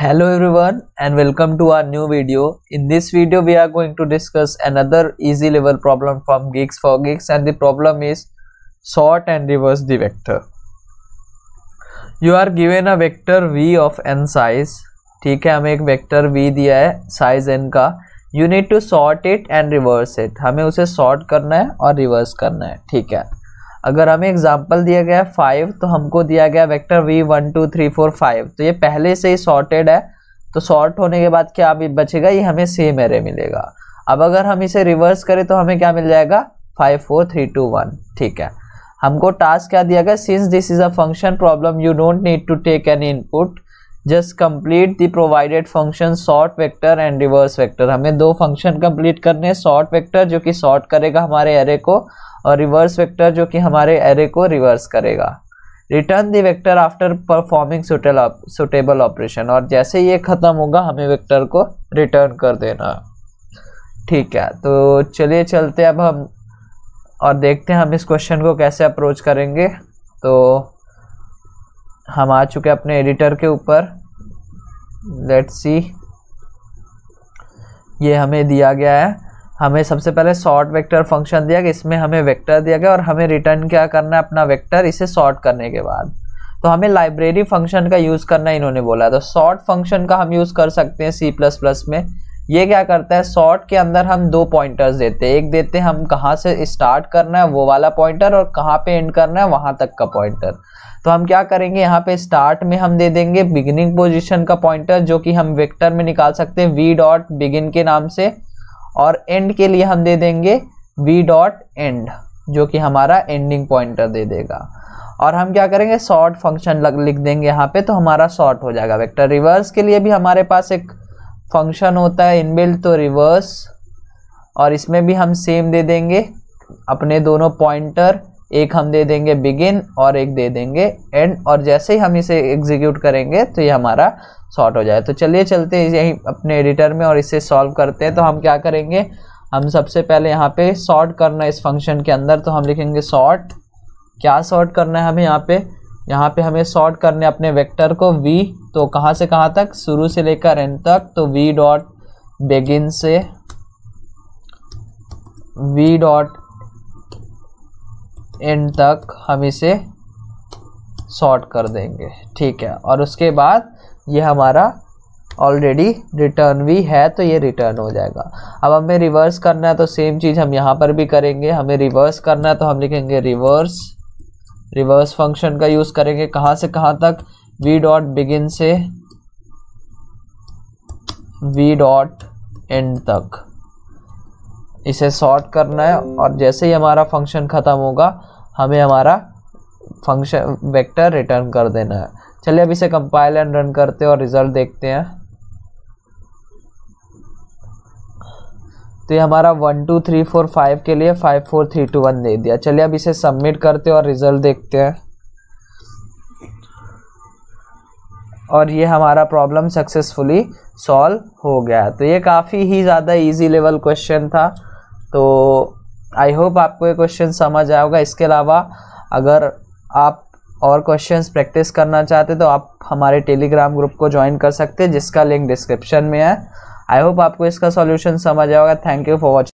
hello everyone and welcome to our new video in this video we are going to discuss another easy level problem from gigs for gigs and the problem is sort and reverse the vector you are given a vector v of n size ठीक है हमें एक vector v दिया है size n का you need to sort it and reverse it हमें उसे sort करना है और रिवर्स करना है ठीक है अगर हमें एग्जाम्पल दिया गया है फाइव तो हमको दिया गया vector V one two three four five तो ये पहले से ही सॉर्टेड है तो सॉर्ट होने के बाद क्या अभी बचेगा ये हमें सेम एरे मिलेगा अब अगर हम इसे रिवर्स करें तो हमें क्या मिल जाएगा five four three two one ठीक है हमको टास्क क्या दिया गया since this is a function problem you don't need to take an input just complete the provided function sort vector and reverse vector हमें दो फंक्शन कंप्लीट करने हैं शॉर्ट वेक्टर जो कि शॉर्ट करेगा हमारे एरे को और रिवर्स वेक्टर जो कि हमारे एरे को रिवर्स करेगा return the vector after performing suitable operation और जैसे ये ख़त्म होगा हमें वेक्टर को रिटर्न कर देना ठीक है तो चलिए चलते अब हम और देखते हैं हम इस क्वेश्चन को कैसे अप्रोच करेंगे तो हम आ चुके अपने एडिटर के ऊपर लेट सी ये हमें दिया गया है हमें सबसे पहले सॉर्ट वेक्टर फंक्शन दिया गया इसमें हमें वेक्टर दिया गया और हमें रिटर्न क्या करना है अपना वेक्टर इसे सॉर्ट करने के बाद तो हमें लाइब्रेरी फंक्शन का यूज़ करना इन्होंने बोला तो सॉर्ट फंक्शन का हम यूज़ कर सकते हैं सी प्लस प्लस में ये क्या करता है सॉर्ट के अंदर हम दो पॉइंटर्स देते हैं एक देते हैं हम कहाँ से स्टार्ट करना है वो वाला पॉइंटर और कहाँ पे एंड करना है वहाँ तक का पॉइंटर तो हम क्या करेंगे यहाँ पे स्टार्ट में हम दे देंगे बिगिनिंग पोजिशन का पॉइंटर जो कि हम वेक्टर में निकाल सकते हैं वी डॉट बिगिन के नाम से और एंड के लिए हम दे देंगे वी डॉट एंड जो कि हमारा एंडिंग पॉइंटर दे देगा और हम क्या करेंगे सॉर्ट फंक्शन लिख देंगे यहाँ पे तो हमारा सॉर्ट हो जाएगा वेक्टर रिवर्स के लिए भी हमारे पास एक फंक्शन होता है इनबिल्ट तो रिवर्स और इसमें भी हम सेम दे देंगे अपने दोनों पॉइंटर एक हम दे देंगे बिगिन और एक दे देंगे एंड और जैसे ही हम इसे एग्जीक्यूट करेंगे तो ये हमारा सॉर्ट हो जाए तो चलिए चलते हैं यही अपने एडिटर में और इसे सॉल्व करते हैं तो हम क्या करेंगे हम सबसे पहले यहाँ पे सॉर्ट करना इस फंक्शन के अंदर तो हम लिखेंगे सॉर्ट क्या सॉर्ट करना है हमें यहाँ पे यहाँ पे हमें सॉर्ट करने अपने वेक्टर को v तो कहाँ से कहाँ तक शुरू से लेकर एंड तक तो v डॉट बेगिन से v डॉट एंड तक हम इसे सॉर्ट कर देंगे ठीक है और उसके बाद ये हमारा ऑलरेडी रिटर्न भी है तो ये रिटर्न हो जाएगा अब हमें रिवर्स करना है तो सेम चीज़ हम यहाँ पर भी करेंगे हमें रिवर्स करना है तो हम लिखेंगे रिवर्स रिवर्स फंक्शन का यूज़ करेंगे कहाँ से कहाँ तक वी डॉट बिगिन से वी डॉट एंड तक इसे सॉर्ट करना है और जैसे ही हमारा फंक्शन ख़त्म होगा हमें हमारा फंक्शन वेक्टर रिटर्न कर देना है चलिए अब इसे कंपाइल एंड रन करते हैं और रिज़ल्ट देखते हैं तो ये हमारा one two three four five के लिए five four three two one दे दिया चलिए अब इसे सबमिट करते हैं और रिज़ल्ट देखते हैं और ये हमारा प्रॉब्लम सक्सेसफुली सॉल्व हो गया तो ये काफ़ी ही ज़्यादा इजी लेवल क्वेश्चन था तो आई होप आपको ये क्वेश्चन समझ आया होगा इसके अलावा अगर आप और क्वेश्चंस प्रैक्टिस करना चाहते तो आप हमारे टेलीग्राम ग्रुप को ज्वाइन कर सकते हैं जिसका लिंक डिस्क्रिप्शन में है आई होप आपको इसका सॉल्यूशन समझ आया होगा थैंक यू फॉर वॉचिंग